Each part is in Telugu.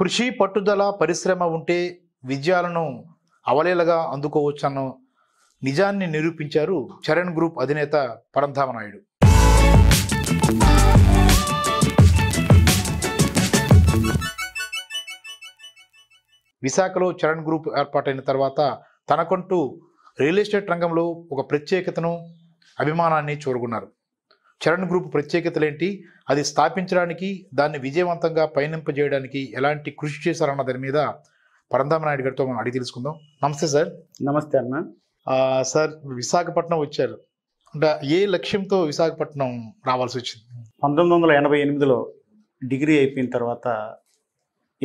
కృషి పట్టుదల పరిశ్రమ ఉంటే విజయాలను అవలేలగా అందుకోవచ్చన్న నిజాన్ని నిరూపించారు చరణ్ గ్రూప్ అధినేత పరంధామనాయుడు విశాఖలో చరణ్ గ్రూప్ ఏర్పాటైన తర్వాత తనకంటూ రియల్ ఎస్టేట్ రంగంలో ఒక ప్రత్యేకతను అభిమానాన్ని చూరుకున్నారు చరణ్ గ్రూప్ ప్రత్యేకతలేంటి అది స్థాపించడానికి దాన్ని విజయవంతంగా పయనింపజేయడానికి ఎలాంటి కృషి చేశారన్న దాని మీద పరంధామ నాయుడు గారితో మనం అడిగి తెలుసుకుందాం నమస్తే సార్ నమస్తే అన్న సార్ విశాఖపట్నం వచ్చారు అంటే ఏ లక్ష్యంతో విశాఖపట్నం రావాల్సి వచ్చింది పంతొమ్మిది వందల ఎనభై ఎనిమిదిలో డిగ్రీ అయిపోయిన తర్వాత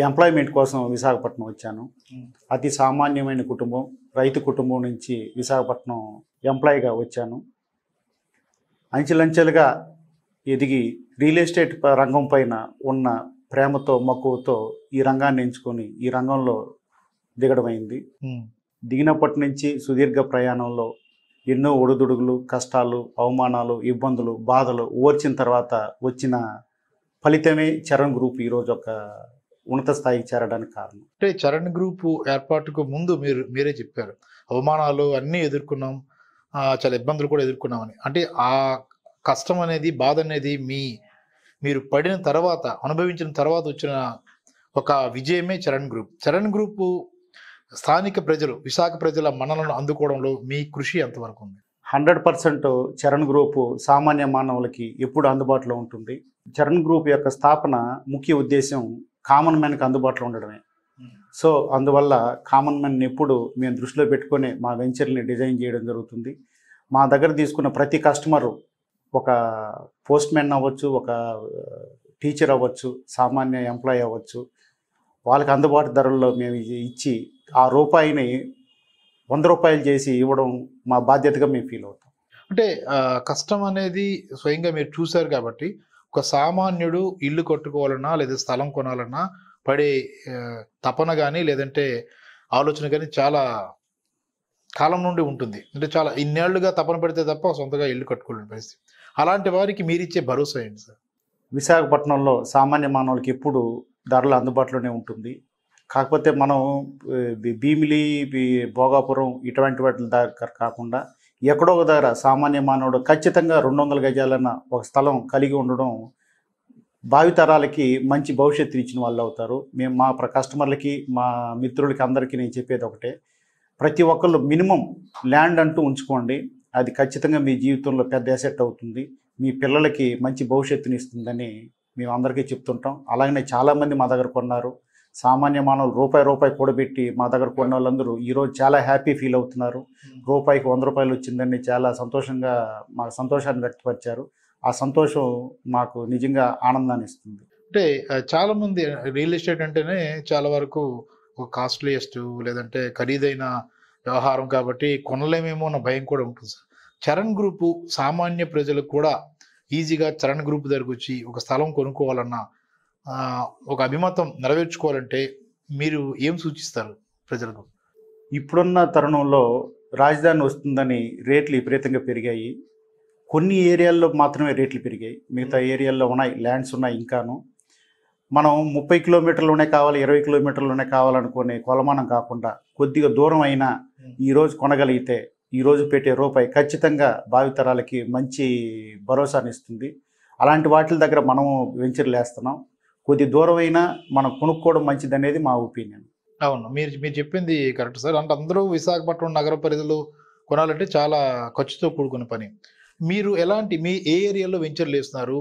ఎంప్లాయ్మెంట్ కోసం విశాఖపట్నం వచ్చాను అతి సామాన్యమైన కుటుంబం రైతు కుటుంబం నుంచి విశాఖపట్నం ఎంప్లాయీగా వచ్చాను అంచెలంచెలుగా ఎదిగి రియల్ ఎస్టేట్ రంగం పైన ఉన్న ప్రేమతో మక్కువతో ఈ రంగాన్ని ఎంచుకొని ఈ రంగంలో దిగడమైంది దిగినప్పటి నుంచి సుదీర్ఘ ప్రయాణంలో ఎన్నో ఒడుదుడుగులు కష్టాలు అవమానాలు ఇబ్బందులు బాధలు ఓర్చిన తర్వాత వచ్చిన ఫలితమే చరణ్ గ్రూప్ ఈరోజు ఒక ఉన్నత స్థాయికి చేరడానికి కారణం అంటే చరణ్ గ్రూప్ ఏర్పాటుకు ముందు మీరు మీరే చెప్పారు అవమానాలు అన్నీ ఎదుర్కొన్నాం చాలా ఇబ్బందులు కూడా ఎదుర్కొన్నామని అంటే ఆ కష్టం అనేది బాధ అనేది మీ మీరు పడిన తర్వాత అనుభవించిన తర్వాత వచ్చిన ఒక విజయమే చరణ్ గ్రూప్ చరణ్ గ్రూపు స్థానిక ప్రజలు విశాఖ ప్రజల మనలను అందుకోవడంలో మీ కృషి ఎంతవరకు ఉంది హండ్రెడ్ పర్సెంట్ చరణ్ గ్రూపు సామాన్య మానవులకి ఎప్పుడు అందుబాటులో ఉంటుంది చరణ్ గ్రూప్ యొక్క స్థాపన ముఖ్య ఉద్దేశం కామన్ మ్యాన్కి అందుబాటులో ఉండడమే సో అందువల్ల కామన్ మెన్ ఎప్పుడు మేము దృష్టిలో పెట్టుకొని మా వెంచర్ని డిజైన్ చేయడం జరుగుతుంది మా దగ్గర తీసుకున్న ప్రతి కస్టమరు ఒక పోస్ట్ మ్యాన్ అవ్వచ్చు ఒక టీచర్ అవ్వచ్చు సామాన్య ఎంప్లాయ్ అవ్వచ్చు వాళ్ళకి అందుబాటు ధరల్లో మేము ఇచ్చి ఆ రూపాయిని వంద రూపాయలు చేసి ఇవ్వడం మా బాధ్యతగా మేము ఫీల్ అవుతాం అంటే కష్టం అనేది స్వయంగా మీరు చూశారు కాబట్టి ఒక సామాన్యుడు ఇల్లు కట్టుకోవాలన్నా లేదా స్థలం కొనాలన్నా పడే తపన కానీ లేదంటే ఆలోచన కానీ చాలా కాలం నుండి ఉంటుంది అంటే చాలా ఇన్నేళ్లుగా తపన పెడితే తప్ప సొంతగా ఇల్లు కట్టుకోలేని పరిస్థితి అలాంటి వారికి మీరిచ్చే భరోసా ఏంటి సార్ విశాఖపట్నంలో సామాన్య మానవులకి ఎప్పుడు ధరలు అందుబాటులోనే ఉంటుంది కాకపోతే మనం భీమిలి భోగాపురం ఇటువంటి వాటి దగ్గర కాకుండా ఎక్కడో ఒక దగ్గర సామాన్య మానవుడు ఖచ్చితంగా రెండు వందల గజాలన్న ఒక స్థలం కలిగి ఉండడం భావితరాలకి మంచి భవిష్యత్తు ఇచ్చిన వాళ్ళు అవుతారు మేము మా కస్టమర్లకి మా మిత్రులకి అందరికీ నేను చెప్పేది ఒకటే ప్రతి ఒక్కళ్ళు మినిమం ల్యాండ్ అంటూ ఉంచుకోండి అది ఖచ్చితంగా మీ జీవితంలో పెద్ద అసెట్ అవుతుంది మీ పిల్లలకి మంచి భవిష్యత్తుని ఇస్తుందని మేము అందరికీ చెప్తుంటాం అలాగనే చాలామంది మా దగ్గర కొన్నారు సామాన్య మానవులు రూపాయి రూపాయి కూడబెట్టి మా దగ్గర కొన్న వాళ్ళందరూ ఈరోజు చాలా హ్యాపీ ఫీల్ అవుతున్నారు hmm. రూపాయికి వంద రూపాయలు వచ్చిందని చాలా సంతోషంగా మా సంతోషాన్ని వ్యక్తపరిచారు ఆ సంతోషం మాకు నిజంగా ఆనందాన్ని ఇస్తుంది అంటే చాలామంది రియల్ ఎస్టేట్ అంటేనే చాలా వరకు ఒక కాస్ట్లీయెస్ట్ లేదంటే ఖరీదైన వ్యవహారం కాబట్టి కొనలేమేమో అన్న భయం కూడా ఉంటుంది సార్ చరణ్ గ్రూపు సామాన్య ప్రజలకు కూడా ఈజీగా చరణ్ గ్రూప్ దగ్గరకు వచ్చి ఒక స్థలం కొనుక్కోవాలన్నా ఒక అభిమతం నెరవేర్చుకోవాలంటే మీరు ఏం సూచిస్తారు ప్రజలకు ఇప్పుడున్న తరుణంలో రాజధాని వస్తుందని రేట్లు విపరీతంగా పెరిగాయి కొన్ని ఏరియాల్లో మాత్రమే రేట్లు పెరిగాయి మిగతా ఏరియాల్లో ఉన్నాయి ల్యాండ్స్ ఉన్నాయి ఇంకాను మనం ముప్పై కిలోమీటర్లోనే కావాలి ఇరవై కిలోమీటర్లోనే కావాలనుకునే కొలమానం కాకుండా కొద్దిగా దూరం అయినా ఈరోజు కొనగలిగితే ఈరోజు పెట్టే రూపాయి ఖచ్చితంగా భావితరాలకి మంచి ఇస్తుంది అలాంటి వాటి దగ్గర మనము వెంచర్లు వేస్తున్నాం కొద్ది దూరం అయినా మనం కొనుక్కోవడం మంచిది అనేది మా ఒపీనియన్ అవును మీరు మీరు చెప్పింది కరెక్ట్ సార్ అంటే అందరూ విశాఖపట్నం నగర పరిధిలో కొనాలంటే చాలా ఖర్చుతో కూడుకున్న పని మీరు ఎలాంటి మీ ఏ ఏరియాలో వెంచర్లు వేస్తున్నారు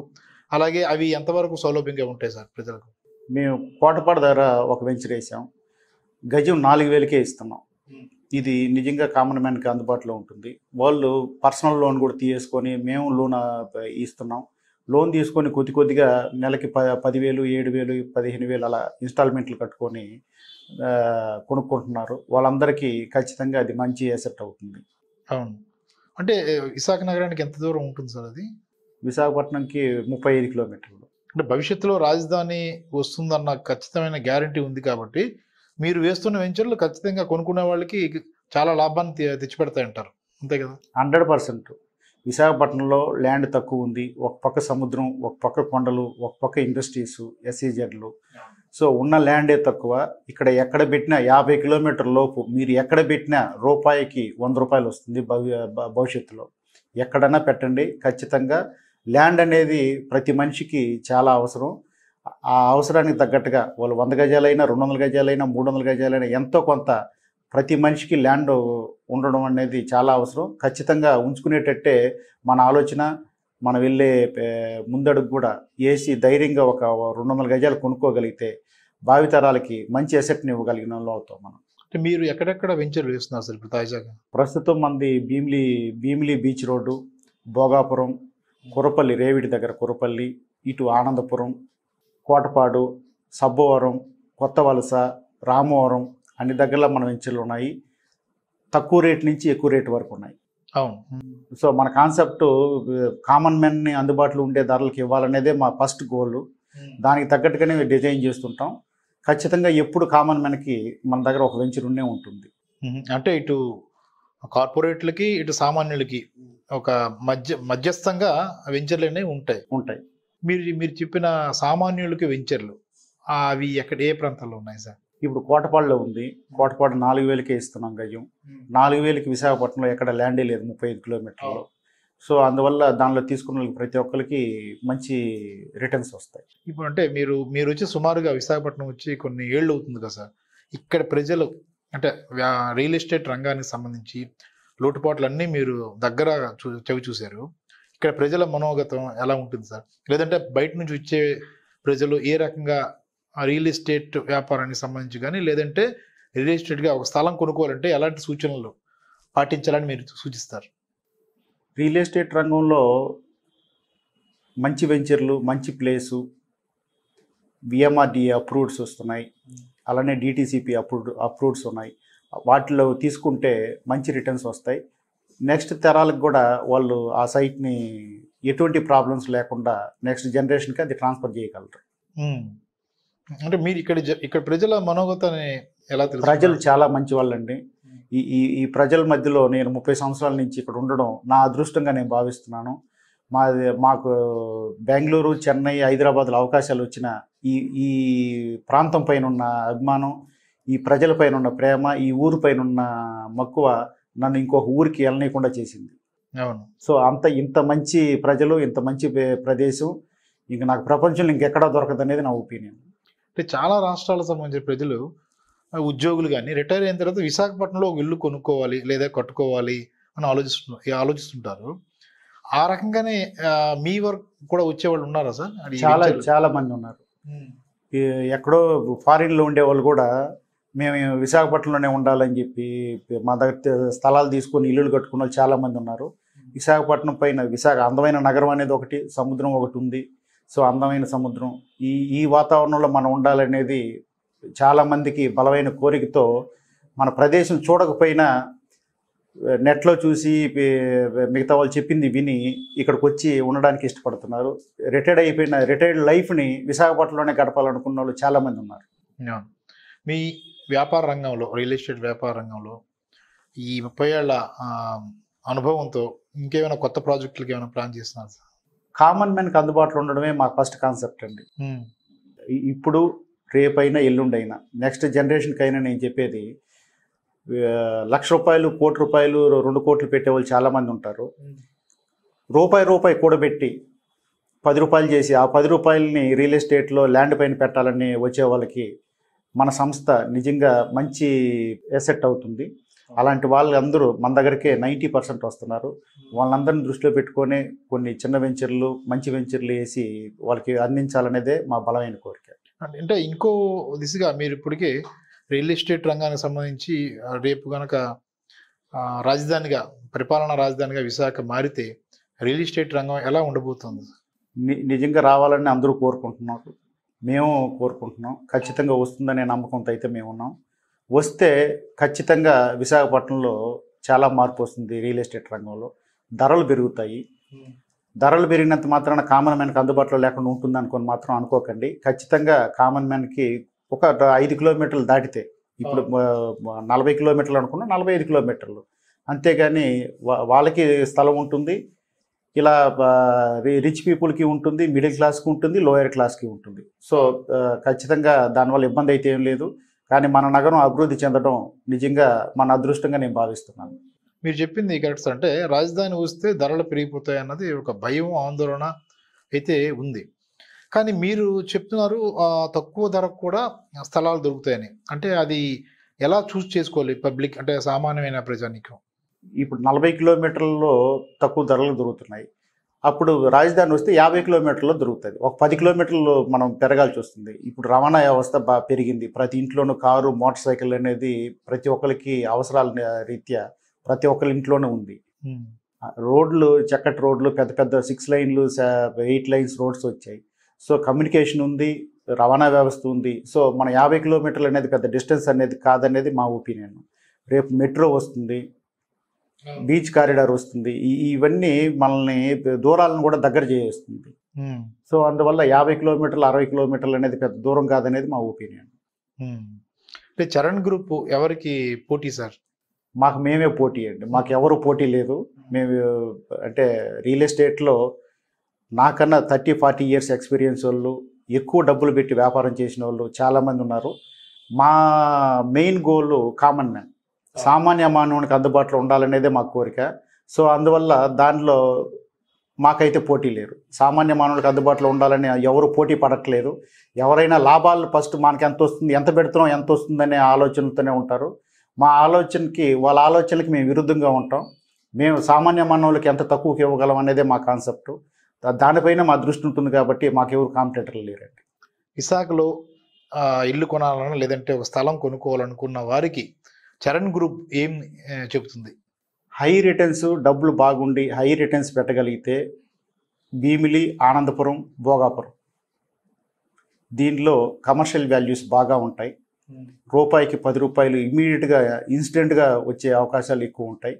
అలాగే అవి ఎంతవరకు సౌలభ్యంగా ఉంటాయి సార్ ప్రజలకు మేము కోటపాడ ధర ఒక వెంచర్ వేసాం గజం నాలుగు వేలకే ఇస్తున్నాం ఇది నిజంగా కామన్ మ్యాన్కి అందుబాటులో ఉంటుంది వాళ్ళు పర్సనల్ లోన్ కూడా తీసుకొని మేము లోన్ ఇస్తున్నాం లోన్ తీసుకొని కొద్ది కొద్దిగా నెలకి ప పదివేలు ఏడు వేలు పదిహేను వేలు అలా ఇన్స్టాల్మెంట్లు కట్టుకొని కొనుక్కుంటున్నారు వాళ్ళందరికీ ఖచ్చితంగా అది మంచి అసెట్ అవుతుంది అవును అంటే విశాఖ నగరానికి ఎంత దూరం ఉంటుంది సార్ అది విశాఖపట్నంకి ముప్పై ఐదు కిలోమీటర్లు అంటే భవిష్యత్తులో రాజధాని వస్తుందన్న ఖచ్చితమైన గ్యారంటీ ఉంది కాబట్టి మీరు వేస్తున్న వెంచర్లు ఖచ్చితంగా కొనుక్కునే వాళ్ళకి చాలా లాభాన్ని తెచ్చిపెడతాయి అంటారు అంతే కదా హండ్రెడ్ పర్సెంట్ విశాఖపట్నంలో ల్యాండ్ తక్కువ ఉంది ఒక పక్క సముద్రం ఒక పక్క కొండలు ఒక పక్క ఇండస్ట్రీస్ ఎస్ఈజెడ్లు సో ఉన్న ల్యాండే తక్కువ ఇక్కడ ఎక్కడ పెట్టినా యాభై కిలోమీటర్ లోపు మీరు ఎక్కడ పెట్టినా రూపాయికి వంద రూపాయలు వస్తుంది భవిష్యత్తులో ఎక్కడన్నా పెట్టండి ఖచ్చితంగా ల్యాండ్ అనేది ప్రతి మనిషికి చాలా అవసరం ఆ అవసరానికి తగ్గట్టుగా వాళ్ళు వంద గజాలైనా రెండు వందల గజాలైనా మూడు వందల గజాలైనా ఎంతో కొంత ప్రతి మనిషికి ల్యాండ్ ఉండడం అనేది చాలా అవసరం ఖచ్చితంగా ఉంచుకునేటట్టే మన ఆలోచన మనం వెళ్ళే ముందడుగు కూడా ఏసీ ధైర్యంగా ఒక రెండు వందల గజాలు కొనుక్కోగలిగితే భావితరాలకి మంచి ఎసెట్ని ఇవ్వగలిగిన వాళ్ళు అవుతాం మనం అంటే మీరు ఎక్కడెక్కడ వెంచర్లు చేస్తున్నారు సార్ ఇప్పుడు తాజాగా ప్రస్తుతం మంది భీమిలి భీమిలి బీచ్ రోడ్డు భోగాపురం కురపల్లి రేవిడి దగ్గర కురపల్లి ఇటు ఆనందపురం కోటపాడు సబ్బవరం కొత్త వలస రామవరం అన్ని దగ్గరలో మన వెంచర్లు ఉన్నాయి తక్కువ రేట్ నుంచి ఎక్కువ రేట్ వరకు ఉన్నాయి అవును సో మన కాన్సెప్ట్ కామన్ మెన్ ని అందుబాటులో ఉండే ధరలకు ఇవ్వాలనేదే మా ఫస్ట్ గోల్ దానికి తగ్గట్టుగానే డిజైన్ చేస్తుంటాం ఖచ్చితంగా ఎప్పుడు కామన్ మెన్కి మన దగ్గర ఒక వెంచర్ ఉండే ఉంటుంది అంటే ఇటు కార్పొరేట్లకి ఇటు సామాన్యులకి ఒక మధ్య మధ్యస్థంగా వెంచర్లు అనేవి ఉంటాయి ఉంటాయి మీరు మీరు చెప్పిన సామాన్యులకి వెంచర్లు అవి ఎక్కడ ఏ ప్రాంతాల్లో ఉన్నాయి సార్ ఇప్పుడు కోటపాడులో ఉంది కోటపాడు నాలుగు వేలకే ఇస్తున్నాం గయ్యం నాలుగు వేలకి విశాఖపట్నంలో ఎక్కడ ల్యాండే లేదు ముప్పై ఐదు కిలోమీటర్లు సో అందువల్ల దానిలో తీసుకున్న ప్రతి ఒక్కరికి మంచి రిటర్న్స్ వస్తాయి ఇప్పుడు అంటే మీరు మీరు వచ్చి సుమారుగా విశాఖపట్నం వచ్చి కొన్ని ఏళ్ళు అవుతుంది కదా సార్ ఇక్కడ ప్రజలు అంటే రియల్ ఎస్టేట్ రంగానికి సంబంధించి లోటుపాట్లన్నీ మీరు దగ్గర చూ చవి చూశారు ఇక్కడ ప్రజల మనోగతం ఎలా ఉంటుంది సార్ లేదంటే బయట నుంచి వచ్చే ప్రజలు ఏ రకంగా రియల్ ఎస్టేట్ వ్యాపారానికి సంబంధించి కానీ లేదంటే రియల్ ఎస్టేట్గా ఒక స్థలం కొనుక్కోవాలంటే ఎలాంటి సూచనలు పాటించాలని మీరు సూచిస్తారు రియల్ ఎస్టేట్ రంగంలో మంచి వెంచర్లు మంచి ప్లేసు విఎంఆర్డిఏ అప్రూవ్డ్స్ వస్తున్నాయి అలానే డిటీసీపీ అప్రూవ్డ్ అప్రూవ్డ్స్ ఉన్నాయి వాటిలో తీసుకుంటే మంచి రిటర్న్స్ వస్తాయి నెక్స్ట్ తరాలకు కూడా వాళ్ళు ఆ సైట్ని ఎటువంటి ప్రాబ్లమ్స్ లేకుండా నెక్స్ట్ జనరేషన్కి అది ట్రాన్స్ఫర్ చేయగలరు అంటే మీరు ఇక్కడ ఇక్కడ ప్రజల మనోగతాన్ని ఎలా తెలుసు ప్రజలు చాలా మంచి వాళ్ళండి ఈ ఈ ఈ ప్రజల మధ్యలో నేను ముప్పై సంవత్సరాల నుంచి ఇక్కడ ఉండడం నా అదృష్టంగా నేను భావిస్తున్నాను మా మాకు బెంగళూరు చెన్నై హైదరాబాద్లో అవకాశాలు వచ్చిన ఈ ఈ ప్రాంతం పైన ఉన్న అభిమానం ఈ ప్రజల పైన ఉన్న ప్రేమ ఈ ఊరు పైన ఉన్న మక్కువ నన్ను ఇంకొక ఊరికి వెళ్ళనీయకుండా చేసింది అవును సో అంత ఇంత మంచి ప్రజలు ఇంత మంచి ప్రదేశం ఇంకా నాకు ప్రపంచంలో ఇంకెక్కడా దొరకదు అనేది నా ఒపీనియన్ అంటే చాలా రాష్ట్రాలకు సంబంధించిన ప్రజలు ఉద్యోగులు కానీ రిటైర్ అయిన తర్వాత విశాఖపట్నంలో ఒక ఇల్లు కొనుక్కోవాలి లేదా కట్టుకోవాలి అని ఆలోచిస్తున్నారు ఆలోచిస్తుంటారు ఆ రకంగానే మీ వర్క్ కూడా వచ్చేవాళ్ళు ఉన్నారా సార్ చాలా చాలా మంది ఉన్నారు ఎక్కడో ఫారిన్లో ఉండేవాళ్ళు కూడా మేము విశాఖపట్నంలోనే ఉండాలని చెప్పి మా దగ్గర స్థలాలు తీసుకొని ఇల్లులు కట్టుకున్న వాళ్ళు చాలామంది ఉన్నారు విశాఖపట్నం పైన విశాఖ అందమైన నగరం అనేది ఒకటి సముద్రం ఒకటి ఉంది సో అందమైన సముద్రం ఈ ఈ వాతావరణంలో మనం ఉండాలనేది చాలామందికి బలమైన కోరికతో మన ప్రదేశం చూడకపోయినా నెట్లో చూసి మిగతా వాళ్ళు చెప్పింది విని ఇక్కడికి వచ్చి ఉండడానికి ఇష్టపడుతున్నారు రిటైర్డ్ అయిపోయిన రిటైర్డ్ లైఫ్ని విశాఖపట్నంలోనే గడపాలనుకున్న వాళ్ళు చాలామంది ఉన్నారు మీ వ్యాపార రంగంలో రియల్ ఎస్టేట్ వ్యాపార రంగంలో ఈ ముప్పై ఏళ్ళ అనుభవంతో ఇంకేమైనా కొత్త ప్రాజెక్టులకి ఏమైనా ప్లాన్ చేస్తున్నారు కామన్ కి అందుబాటులో ఉండడమే మా ఫస్ట్ కాన్సెప్ట్ అండి ఇప్పుడు రేపైనా ఎల్లుండైనా నెక్స్ట్ జనరేషన్కి అయినా నేను చెప్పేది లక్ష రూపాయలు కోటి రూపాయలు రెండు కోట్లు పెట్టేవాళ్ళు చాలామంది ఉంటారు రూపాయి రూపాయి కూడబెట్టి పది రూపాయలు చేసి ఆ పది రూపాయలని రియల్ ఎస్టేట్లో ల్యాండ్ పైన పెట్టాలని వచ్చే వాళ్ళకి మన సంస్థ నిజంగా మంచి ఎసెట్ అవుతుంది అలాంటి వాళ్ళందరూ మన దగ్గరికే నైంటీ పర్సెంట్ వస్తున్నారు hmm. వాళ్ళందరిని దృష్టిలో పెట్టుకొని కొన్ని చిన్న వెంచర్లు మంచి వెంచర్లు వేసి వాళ్ళకి అందించాలనేదే మా బలమైన కోరిక అంటే ఇంకో దిశగా మీరు ఇప్పటికే రియల్ ఎస్టేట్ రంగానికి సంబంధించి రేపు కనుక రాజధానిగా పరిపాలనా రాజధానిగా విశాఖ మారితే రియల్ ఎస్టేట్ రంగం ఎలా ఉండబోతుంది నిజంగా రావాలని అందరూ కోరుకుంటున్నారు మేము కోరుకుంటున్నాం ఖచ్చితంగా వస్తుందనే నమ్మకంతో అయితే మేము ఉన్నాం వస్తే ఖచ్చితంగా విశాఖపట్నంలో చాలా మార్పు వస్తుంది రియల్ ఎస్టేట్ రంగంలో ధరలు పెరుగుతాయి ధరలు పెరిగినంత మాత్రాన కామన్ మ్యాన్కి అందుబాటులో లేకుండా ఉంటుంది అనుకొని మాత్రం అనుకోకండి ఖచ్చితంగా కామన్ మ్యాన్కి ఒక ఐదు కిలోమీటర్లు దాటితే ఇప్పుడు నలభై కిలోమీటర్లు అనుకున్నా నలభై ఐదు కిలోమీటర్లు అంతేగాని వాళ్ళకి స్థలం ఉంటుంది ఇలా రిచ్ పీపుల్కి ఉంటుంది మిడిల్ క్లాస్కి ఉంటుంది లోయర్ క్లాస్కి ఉంటుంది సో ఖచ్చితంగా దానివల్ల ఇబ్బంది అయితే ఏం లేదు కానీ మన నగరం అభివృద్ధి చెందడం నిజంగా మన అదృష్టంగా నేను భావిస్తున్నాను మీరు చెప్పింది కరెక్ట్ అంటే రాజధాని వస్తే ధరలు పెరిగిపోతాయి అన్నది ఒక భయం ఆందోళన అయితే ఉంది కానీ మీరు చెప్తున్నారు తక్కువ ధరకు కూడా స్థలాలు దొరుకుతాయని అంటే అది ఎలా చూస్ చేసుకోవాలి పబ్లిక్ అంటే సామాన్యమైన ప్రజానికం ఇప్పుడు నలభై కిలోమీటర్లలో తక్కువ ధరలు దొరుకుతున్నాయి అప్పుడు రాజధాని వస్తే యాభై కిలోమీటర్లో దొరుకుతుంది ఒక పది కిలోమీటర్లు మనం పెరగాల్సి వస్తుంది ఇప్పుడు రవాణా వ్యవస్థ బాగా పెరిగింది ప్రతి ఇంట్లోనూ కారు మోటార్ సైకిల్ అనేది ప్రతి ఒక్కరికి అవసరాల రీత్యా ప్రతి ఒక్కరి ఇంట్లోనే ఉంది రోడ్లు చక్కటి రోడ్లు పెద్ద పెద్ద సిక్స్ లైన్లు ఎయిట్ లైన్స్ రోడ్స్ వచ్చాయి సో కమ్యూనికేషన్ ఉంది రవాణా వ్యవస్థ ఉంది సో మన యాభై కిలోమీటర్లు అనేది పెద్ద డిస్టెన్స్ అనేది కాదనేది మా ఒపీనియన్ రేపు మెట్రో వస్తుంది బీచ్ కారిడార్ వస్తుంది ఇవన్నీ మనల్ని దూరాలను కూడా దగ్గర చేస్తుంది సో అందువల్ల యాభై కిలోమీటర్లు అరవై కిలోమీటర్లు అనేది పెద్ద దూరం కాదనేది మా ఒపీనియన్ అంటే చరణ్ గ్రూప్ ఎవరికి పోటీ సార్ మాకు మేమే పోటీ అండి మాకు ఎవరు పోటీ లేదు మేము అంటే రియల్ ఎస్టేట్లో నాకన్నా థర్టీ ఫార్టీ ఇయర్స్ ఎక్స్పీరియన్స్ వాళ్ళు ఎక్కువ డబ్బులు పెట్టి వ్యాపారం చేసిన వాళ్ళు చాలామంది ఉన్నారు మా మెయిన్ గోల్ కామన్ మ్యాన్ సామాన్య మానవునికి అందుబాటులో ఉండాలనేదే మా కోరిక సో అందువల్ల దానిలో మాకైతే పోటీ లేరు సామాన్య మానవులకు అందుబాటులో ఉండాలని ఎవరు పోటీ పడట్లేదు ఎవరైనా లాభాలు ఫస్ట్ మనకి ఎంత వస్తుంది ఎంత పెడుతున్నాం ఎంత వస్తుందనే ఆలోచనతోనే ఉంటారు మా ఆలోచనకి వాళ్ళ ఆలోచనకి మేము విరుద్ధంగా ఉంటాం మేము సామాన్య మానవులకి ఎంత తక్కువకి ఇవ్వగలం అనేదే మా కాన్సెప్ట్ దానిపైన మా దృష్టి ఉంటుంది కాబట్టి మాకెవరు కాంపిటేటర్లు లేరండి విశాఖలో ఇల్లు కొనాలన్నా లేదంటే ఒక స్థలం కొనుక్కోవాలనుకున్న వారికి చరణ్ గ్రూప్ ఏం చెబుతుంది హై రిటర్న్స్ డబ్బులు బాగుండి హై రిటర్న్స్ పెట్టగలిగితే భీమిలి ఆనందపురం భోగాపురం దీనిలో కమర్షియల్ వాల్యూస్ బాగా ఉంటాయి రూపాయికి పది రూపాయలు ఇమీడియట్గా ఇన్సిడెంట్గా వచ్చే అవకాశాలు ఎక్కువ ఉంటాయి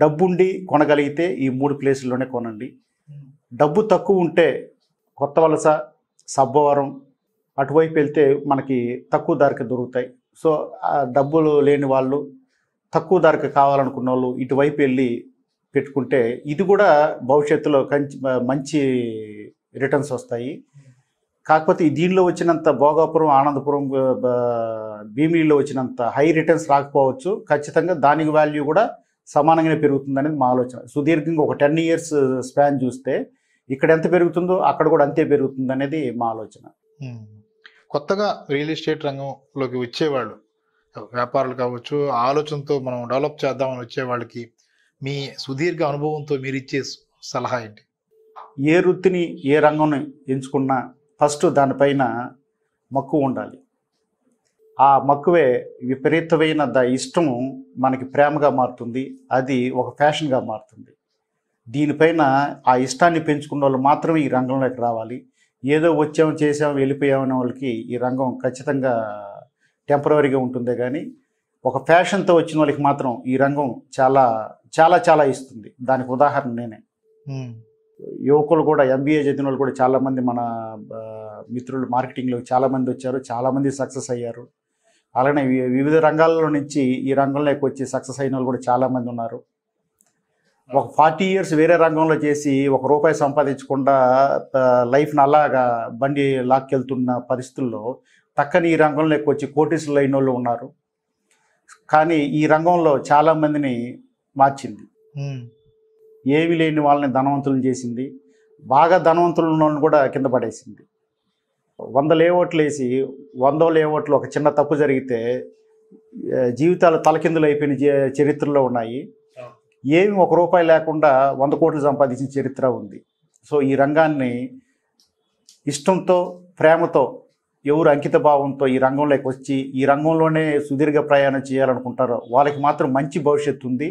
డబ్బుండి కొనగలిగితే ఈ మూడు ప్లేసుల్లోనే కొనండి డబ్బు తక్కువ ఉంటే కొత్త వలస సబ్బవరం అటువైపు వెళ్తే మనకి తక్కువ ధరకి దొరుకుతాయి సో డబ్బులు లేని వాళ్ళు తక్కువ ధరకు కావాలనుకున్న వాళ్ళు ఇటువైపు వెళ్ళి పెట్టుకుంటే ఇది కూడా భవిష్యత్తులో కంచి మంచి రిటర్న్స్ వస్తాయి కాకపోతే దీనిలో వచ్చినంత భోగాపురం ఆనందపురం భీమిలిలో వచ్చినంత హై రిటర్న్స్ రాకపోవచ్చు ఖచ్చితంగా దానికి వాల్యూ కూడా సమానంగానే పెరుగుతుంది అనేది మా ఆలోచన సుదీర్ఘంగా ఒక టెన్ ఇయర్స్ స్పాన్ చూస్తే ఇక్కడ ఎంత పెరుగుతుందో అక్కడ కూడా అంతే పెరుగుతుంది అనేది మా ఆలోచన కొత్తగా రియల్ ఎస్టేట్ రంగంలోకి వచ్చేవాళ్ళు వ్యాపారులు కావచ్చు ఆలోచనతో మనం డెవలప్ చేద్దామని వచ్చే వాళ్ళకి మీ సుదీర్ఘ అనుభవంతో మీరు ఇచ్చే సలహా ఏంటి ఏ వృత్తిని ఏ రంగం ఎంచుకున్నా ఫస్ట్ దానిపైన మక్కువ ఉండాలి ఆ మక్కువే విపరీతమైన ద ఇష్టం మనకి ప్రేమగా మారుతుంది అది ఒక ఫ్యాషన్గా మారుతుంది దీనిపైన ఆ ఇష్టాన్ని పెంచుకున్న వాళ్ళు మాత్రమే ఈ రంగంలోకి రావాలి ఏదో వచ్చాము చేసాము అనే వాళ్ళకి ఈ రంగం ఖచ్చితంగా టెంపరీగా ఉంటుందే కానీ ఒక ఫ్యాషన్తో వచ్చిన వాళ్ళకి మాత్రం ఈ రంగం చాలా చాలా చాలా ఇస్తుంది దానికి ఉదాహరణ నేనే యువకులు కూడా ఎంబీఏ చదివిన వాళ్ళు కూడా చాలామంది మన మిత్రులు మార్కెటింగ్లో చాలామంది వచ్చారు చాలామంది సక్సెస్ అయ్యారు అలానే వివిధ రంగాల్లో నుంచి ఈ రంగంలోకి వచ్చి సక్సెస్ అయిన వాళ్ళు కూడా చాలామంది ఉన్నారు ఒక ఫార్టీ ఇయర్స్ వేరే రంగంలో చేసి ఒక రూపాయి సంపాదించకుండా లైఫ్ని అలాగా బండి లాక్కెళ్తున్న పరిస్థితుల్లో తక్కని ఈ రంగంలోకి వచ్చి కోటీసులు అయిన వాళ్ళు ఉన్నారు కానీ ఈ రంగంలో చాలా మందిని మార్చింది ఏమి లేని వాళ్ళని ధనవంతులను చేసింది బాగా ధనవంతులు ఉన్న కూడా కింద పడేసింది వంద ఓట్లు వేసి వందో ఓట్లు ఒక చిన్న తప్పు జరిగితే జీవితాలు తలకిందులు అయిపోయిన చరిత్రలో ఉన్నాయి ఏమి ఒక రూపాయి లేకుండా వంద కోట్లు సంపాదించిన చరిత్ర ఉంది సో ఈ రంగాన్ని ఇష్టంతో ప్రేమతో ఎవరు అంకిత భావంతో ఈ రంగంలోకి వచ్చి ఈ రంగంలోనే సుదీర్ఘ ప్రయాణం చేయాలనుకుంటారో వాళ్ళకి మాత్రం మంచి భవిష్యత్తు ఉంది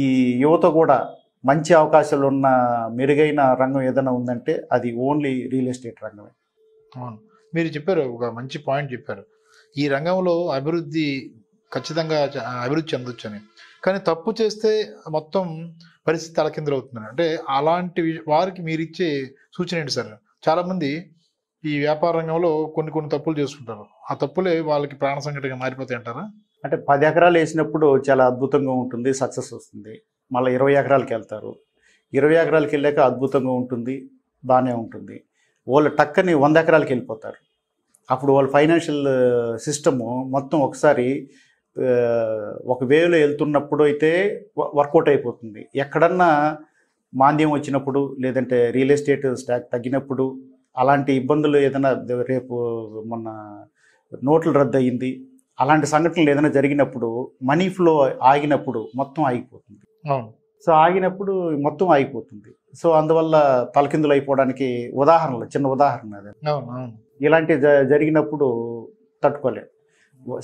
ఈ యువత కూడా మంచి అవకాశాలు ఉన్న మెరుగైన రంగం ఏదైనా ఉందంటే అది ఓన్లీ రియల్ ఎస్టేట్ రంగమే అవును మీరు చెప్పారు ఒక మంచి పాయింట్ చెప్పారు ఈ రంగంలో అభివృద్ధి ఖచ్చితంగా అభివృద్ధి చెందొచ్చు అని కానీ తప్పు చేస్తే మొత్తం పరిస్థితి తలకిందులు అవుతుంది అంటే అలాంటి వారికి మీరు ఇచ్చే సూచన ఏంటి సార్ చాలామంది ఈ వ్యాపార రంగంలో కొన్ని కొన్ని తప్పులు చేసుకుంటారు ఆ తప్పులే వాళ్ళకి ప్రాణ సంఘటనగా మారిపోతాయి అంటారా అంటే పది ఎకరాలు వేసినప్పుడు చాలా అద్భుతంగా ఉంటుంది సక్సెస్ వస్తుంది మళ్ళీ ఇరవై ఎకరాలకి వెళ్తారు ఇరవై ఎకరాలకి వెళ్ళాక అద్భుతంగా ఉంటుంది బాగానే ఉంటుంది వాళ్ళు టక్కని వంద ఎకరాలకి వెళ్ళిపోతారు అప్పుడు వాళ్ళ ఫైనాన్షియల్ సిస్టము మొత్తం ఒకసారి ఒక వేలో వెళ్తున్నప్పుడు అయితే వర్కౌట్ అయిపోతుంది ఎక్కడన్నా మాంద్యం వచ్చినప్పుడు లేదంటే రియల్ ఎస్టేట్ స్టాక్ తగ్గినప్పుడు అలాంటి ఇబ్బందులు ఏదైనా రేపు మొన్న నోట్లు రద్దు అయింది అలాంటి సంఘటనలు ఏదైనా జరిగినప్పుడు మనీ ఫ్లో ఆగినప్పుడు మొత్తం ఆగిపోతుంది సో ఆగినప్పుడు మొత్తం ఆగిపోతుంది సో అందువల్ల తలకిందులు అయిపోవడానికి ఉదాహరణలు చిన్న ఉదాహరణ అదే ఇలాంటి జరిగినప్పుడు తట్టుకోలేదు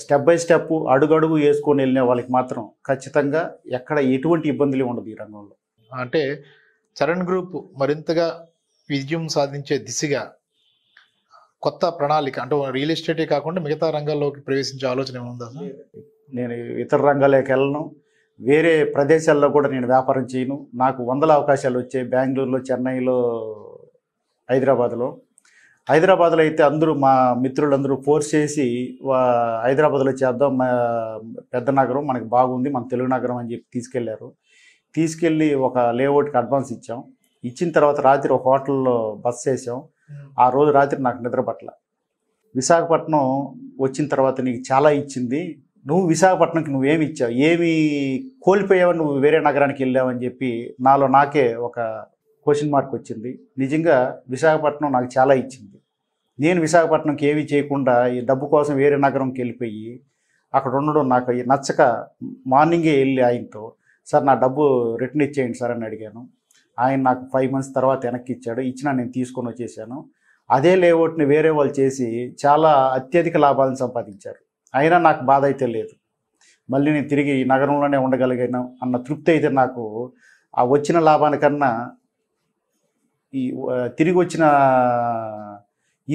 స్టెప్ బై స్టెప్ అడుగడుగు వేసుకొని వెళ్ళిన వాళ్ళకి మాత్రం ఖచ్చితంగా ఎక్కడ ఎటువంటి ఇబ్బందులు ఉండదు ఈ రంగంలో అంటే చరణ్ గ్రూప్ మరింతగా విజయం సాధించే దిశగా కొత్త ప్రణాళిక అంటే రియల్ ఎస్టేటే కాకుండా మిగతా రంగాల్లోకి ప్రవేశించే ఆలోచన ఏముందా నేను ఇతర రంగాలకి వెళ్ళను వేరే ప్రదేశాల్లో కూడా నేను వ్యాపారం చేయను నాకు వందల అవకాశాలు వచ్చాయి బెంగళూరులో చెన్నైలో హైదరాబాద్లో హైదరాబాద్లో అయితే అందరూ మా మిత్రులందరూ ఫోర్స్ చేసి హైదరాబాద్లో చేద్దాం పెద్ద నగరం మనకి బాగుంది మన తెలుగు నగరం అని చెప్పి తీసుకెళ్లారు తీసుకెళ్ళి ఒక లేఅవుట్కి అడ్వాన్స్ ఇచ్చాం ఇచ్చిన తర్వాత రాత్రి ఒక హోటల్లో బస్ చేసాం ఆ రోజు రాత్రి నాకు నిద్రపట్ల విశాఖపట్నం వచ్చిన తర్వాత నీకు చాలా ఇచ్చింది నువ్వు విశాఖపట్నంకి నువ్వేమి ఇచ్చావు ఏమి కోల్పోయావు నువ్వు వేరే నగరానికి వెళ్ళావని చెప్పి నాలో నాకే ఒక క్వశ్చన్ మార్క్ వచ్చింది నిజంగా విశాఖపట్నం నాకు చాలా ఇచ్చింది నేను విశాఖపట్నంకి ఏమీ చేయకుండా ఈ డబ్బు కోసం వేరే నగరంకి వెళ్ళిపోయి అక్కడ ఉండడం నాకు నచ్చక మార్నింగే వెళ్ళి ఆయనతో సార్ నా డబ్బు రిటర్న్ ఇచ్చేయండి సార్ అని అడిగాను ఆయన నాకు ఫైవ్ మంత్స్ తర్వాత వెనక్కి ఇచ్చాడు ఇచ్చినా నేను తీసుకొని వచ్చేసాను అదే లేఅవుట్ని వేరే వాళ్ళు చేసి చాలా అత్యధిక లాభాలను సంపాదించారు అయినా నాకు బాధ అయితే లేదు మళ్ళీ నేను తిరిగి నగరంలోనే ఉండగలిగాను అన్న తృప్తి అయితే నాకు ఆ వచ్చిన లాభానికన్నా ఈ తిరిగి వచ్చిన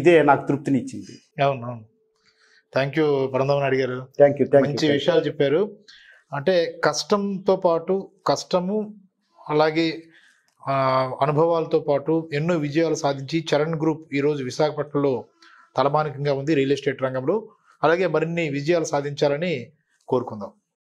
ఇదే నాకు తృప్తినిచ్చింది అవునవును థ్యాంక్ యూ బృందావన్ రెడ్డి గారు థ్యాంక్ యూ మంచి విషయాలు చెప్పారు అంటే కష్టంతో పాటు కష్టము అలాగే అనుభవాలతో పాటు ఎన్నో విజయాలు సాధించి చరణ్ గ్రూప్ ఈరోజు విశాఖపట్నంలో తలమానికంగా ఉంది రియల్ ఎస్టేట్ రంగంలో అలాగే మరిన్ని విజయాలు సాధించాలని కోరుకుందాం